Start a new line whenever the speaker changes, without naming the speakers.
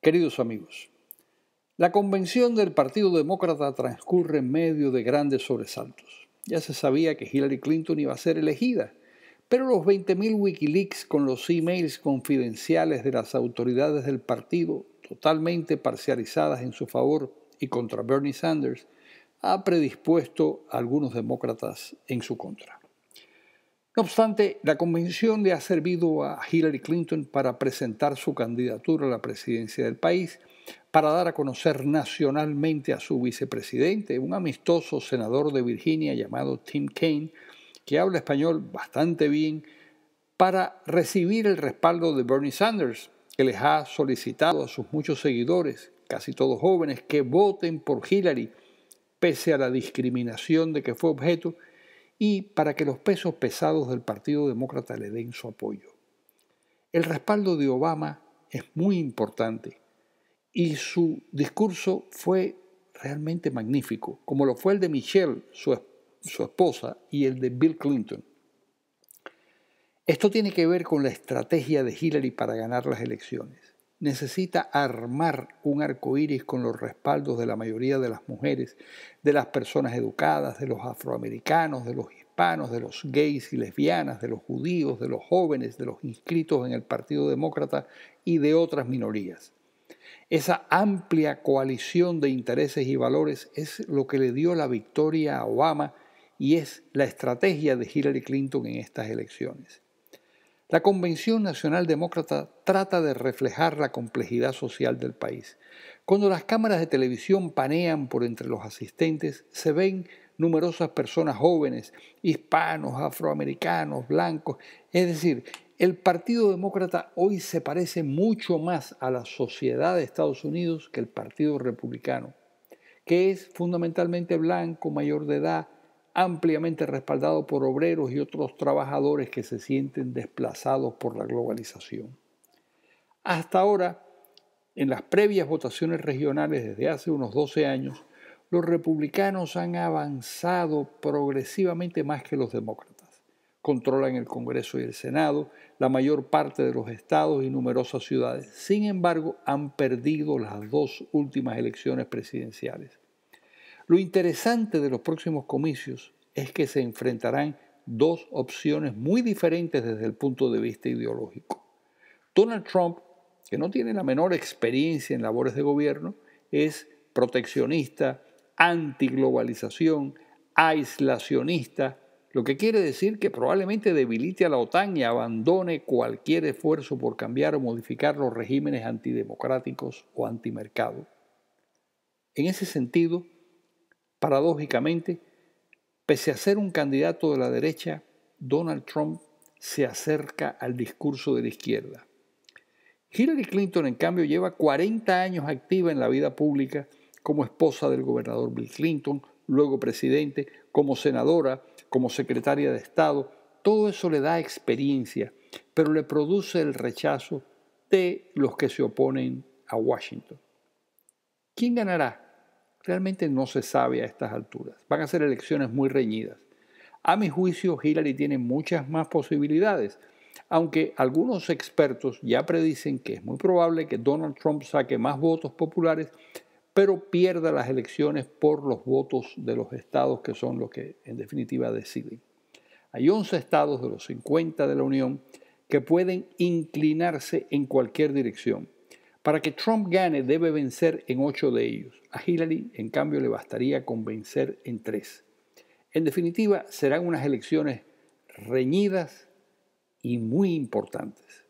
Queridos amigos, la convención del Partido Demócrata transcurre en medio de grandes sobresaltos. Ya se sabía que Hillary Clinton iba a ser elegida, pero los 20.000 Wikileaks con los emails confidenciales de las autoridades del partido, totalmente parcializadas en su favor y contra Bernie Sanders, ha predispuesto a algunos demócratas en su contra. No obstante, la convención le ha servido a Hillary Clinton para presentar su candidatura a la presidencia del país, para dar a conocer nacionalmente a su vicepresidente, un amistoso senador de Virginia llamado Tim Kaine, que habla español bastante bien, para recibir el respaldo de Bernie Sanders, que les ha solicitado a sus muchos seguidores, casi todos jóvenes, que voten por Hillary, pese a la discriminación de que fue objeto y para que los pesos pesados del Partido Demócrata le den su apoyo. El respaldo de Obama es muy importante y su discurso fue realmente magnífico, como lo fue el de Michelle, su, su esposa, y el de Bill Clinton. Esto tiene que ver con la estrategia de Hillary para ganar las elecciones necesita armar un arco iris con los respaldos de la mayoría de las mujeres, de las personas educadas, de los afroamericanos, de los hispanos, de los gays y lesbianas, de los judíos, de los jóvenes, de los inscritos en el Partido Demócrata y de otras minorías. Esa amplia coalición de intereses y valores es lo que le dio la victoria a Obama y es la estrategia de Hillary Clinton en estas elecciones. La Convención Nacional Demócrata trata de reflejar la complejidad social del país. Cuando las cámaras de televisión panean por entre los asistentes, se ven numerosas personas jóvenes, hispanos, afroamericanos, blancos. Es decir, el Partido Demócrata hoy se parece mucho más a la sociedad de Estados Unidos que el Partido Republicano, que es fundamentalmente blanco, mayor de edad, ampliamente respaldado por obreros y otros trabajadores que se sienten desplazados por la globalización. Hasta ahora, en las previas votaciones regionales desde hace unos 12 años, los republicanos han avanzado progresivamente más que los demócratas. Controlan el Congreso y el Senado, la mayor parte de los estados y numerosas ciudades. Sin embargo, han perdido las dos últimas elecciones presidenciales. Lo interesante de los próximos comicios es que se enfrentarán dos opciones muy diferentes desde el punto de vista ideológico. Donald Trump, que no tiene la menor experiencia en labores de gobierno, es proteccionista, antiglobalización, aislacionista, lo que quiere decir que probablemente debilite a la OTAN y abandone cualquier esfuerzo por cambiar o modificar los regímenes antidemocráticos o antimercado. En ese sentido, Paradójicamente, pese a ser un candidato de la derecha, Donald Trump se acerca al discurso de la izquierda. Hillary Clinton, en cambio, lleva 40 años activa en la vida pública como esposa del gobernador Bill Clinton, luego presidente, como senadora, como secretaria de Estado. Todo eso le da experiencia, pero le produce el rechazo de los que se oponen a Washington. ¿Quién ganará? Realmente no se sabe a estas alturas. Van a ser elecciones muy reñidas. A mi juicio, Hillary tiene muchas más posibilidades, aunque algunos expertos ya predicen que es muy probable que Donald Trump saque más votos populares, pero pierda las elecciones por los votos de los estados que son los que en definitiva deciden. Hay 11 estados de los 50 de la Unión que pueden inclinarse en cualquier dirección. Para que Trump gane debe vencer en ocho de ellos. A Hillary, en cambio, le bastaría con vencer en tres. En definitiva, serán unas elecciones reñidas y muy importantes.